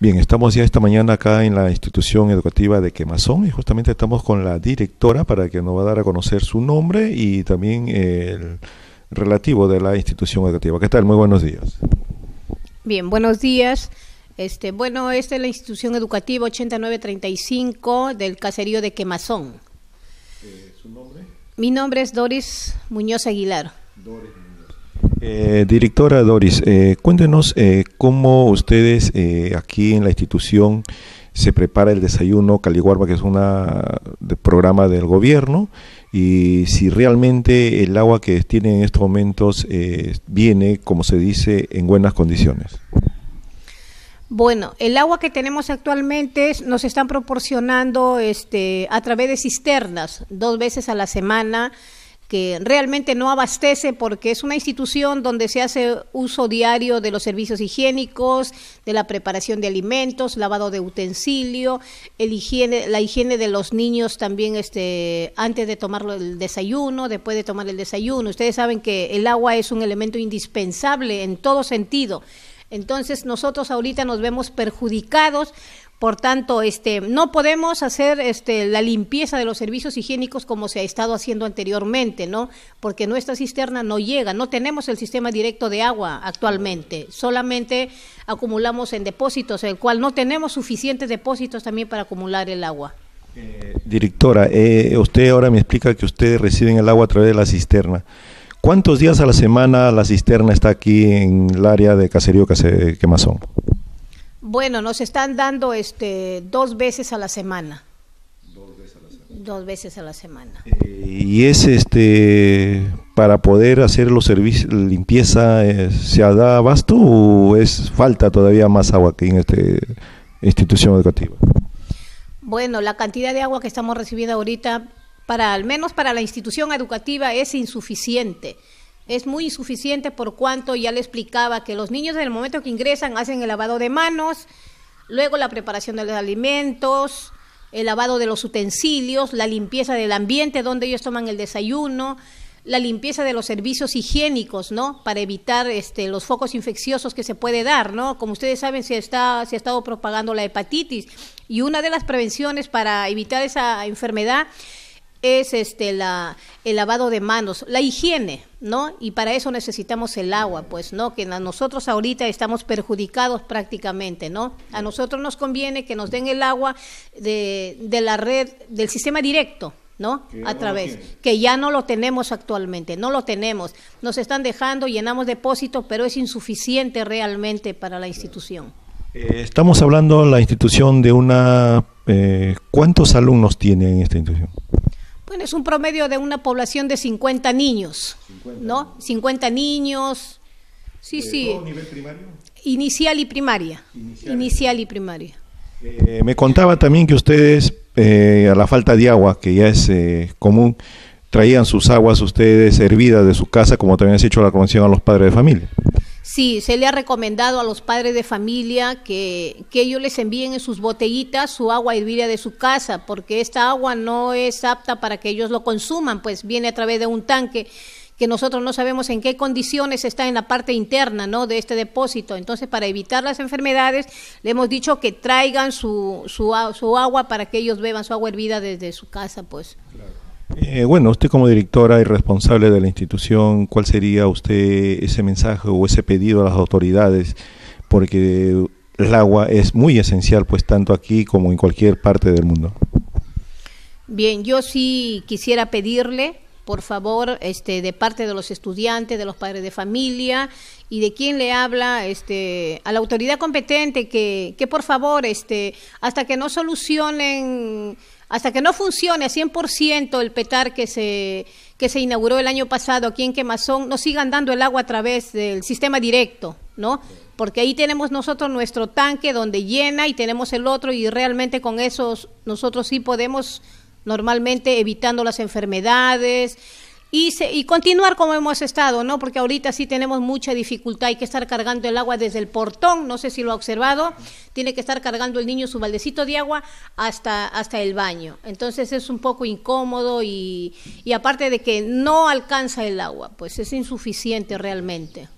Bien, estamos ya esta mañana acá en la institución educativa de Quemazón y justamente estamos con la directora para que nos va a dar a conocer su nombre y también el relativo de la institución educativa. ¿Qué tal? Muy buenos días. Bien, buenos días. Este, bueno, esta es la institución educativa 8935 del caserío de Quemazón. Eh, ¿Su nombre? Mi nombre es Doris Muñoz Aguilar. Doris eh, directora Doris, eh, cuéntenos eh, cómo ustedes aquí en la institución se prepara el desayuno Caliguarba, que es un programa del gobierno, y si realmente el agua que tienen en estos momentos viene, como se dice, en buenas condiciones. Bueno, el agua que tenemos actualmente nos están proporcionando este, a través de cisternas, dos veces a la semana que realmente no abastece porque es una institución donde se hace uso diario de los servicios higiénicos, de la preparación de alimentos, lavado de utensilio, higiene, la higiene de los niños también este, antes de tomar el desayuno, después de tomar el desayuno. Ustedes saben que el agua es un elemento indispensable en todo sentido entonces nosotros ahorita nos vemos perjudicados por tanto, este, no podemos hacer este, la limpieza de los servicios higiénicos como se ha estado haciendo anteriormente, ¿no? Porque nuestra cisterna no llega, no tenemos el sistema directo de agua actualmente, solamente acumulamos en depósitos, el cual no tenemos suficientes depósitos también para acumular el agua. Eh, directora, eh, usted ahora me explica que ustedes reciben el agua a través de la cisterna. ¿Cuántos días a la semana la cisterna está aquí en el área de Caserío Quemazón? Bueno, nos están dando este, dos veces a la semana. Dos veces a la semana. Dos veces a la semana. y es este para poder hacer los servicios, limpieza, eh, ¿se da abasto o es falta todavía más agua aquí en esta institución educativa? Bueno, la cantidad de agua que estamos recibiendo ahorita para al menos para la institución educativa es insuficiente. Es muy insuficiente por cuanto ya le explicaba que los niños en el momento que ingresan hacen el lavado de manos, luego la preparación de los alimentos, el lavado de los utensilios, la limpieza del ambiente donde ellos toman el desayuno, la limpieza de los servicios higiénicos, ¿no? Para evitar este, los focos infecciosos que se puede dar, ¿no? Como ustedes saben, se, está, se ha estado propagando la hepatitis y una de las prevenciones para evitar esa enfermedad es este la el lavado de manos, la higiene, ¿no? Y para eso necesitamos el agua, pues, ¿no? Que a nosotros ahorita estamos perjudicados prácticamente, ¿no? A nosotros nos conviene que nos den el agua de, de la red, del sistema directo, ¿no? A través, que ya no lo tenemos actualmente, no lo tenemos. Nos están dejando, llenamos depósitos, pero es insuficiente realmente para la institución. Eh, estamos hablando la institución de una... Eh, ¿Cuántos alumnos tiene en esta institución? Bueno, es un promedio de una población de 50 niños, ¿no? 50 niños. Sí, sí. nivel primario? Inicial y primaria. Inicial, y primaria. Eh, me contaba también que ustedes, eh, a la falta de agua, que ya es eh, común, traían sus aguas ustedes hervidas de su casa, como también ha hecho la convención a los padres de familia. Sí, se le ha recomendado a los padres de familia que, que, ellos les envíen en sus botellitas su agua hervida de su casa, porque esta agua no es apta para que ellos lo consuman, pues viene a través de un tanque que nosotros no sabemos en qué condiciones está en la parte interna ¿no? de este depósito. Entonces, para evitar las enfermedades, le hemos dicho que traigan su, su, agua para que ellos beban su agua hervida desde su casa. pues. Eh, bueno, usted como directora y responsable de la institución, ¿cuál sería usted ese mensaje o ese pedido a las autoridades? Porque el agua es muy esencial, pues tanto aquí como en cualquier parte del mundo. Bien, yo sí quisiera pedirle, por favor, este, de parte de los estudiantes, de los padres de familia y de quien le habla, este, a la autoridad competente que, que por favor, este, hasta que no solucionen hasta que no funcione a 100% el petar que se, que se inauguró el año pasado aquí en Quemazón, no sigan dando el agua a través del sistema directo, ¿no? Porque ahí tenemos nosotros nuestro tanque donde llena y tenemos el otro y realmente con eso nosotros sí podemos normalmente evitando las enfermedades, y, continuar como hemos estado, ¿no? Porque ahorita sí tenemos mucha dificultad, hay que estar cargando el agua desde el portón, no sé si lo ha observado, tiene que estar cargando el niño su baldecito de agua hasta, hasta el baño. Entonces es un poco incómodo y aparte de que no alcanza el agua, pues es insuficiente realmente.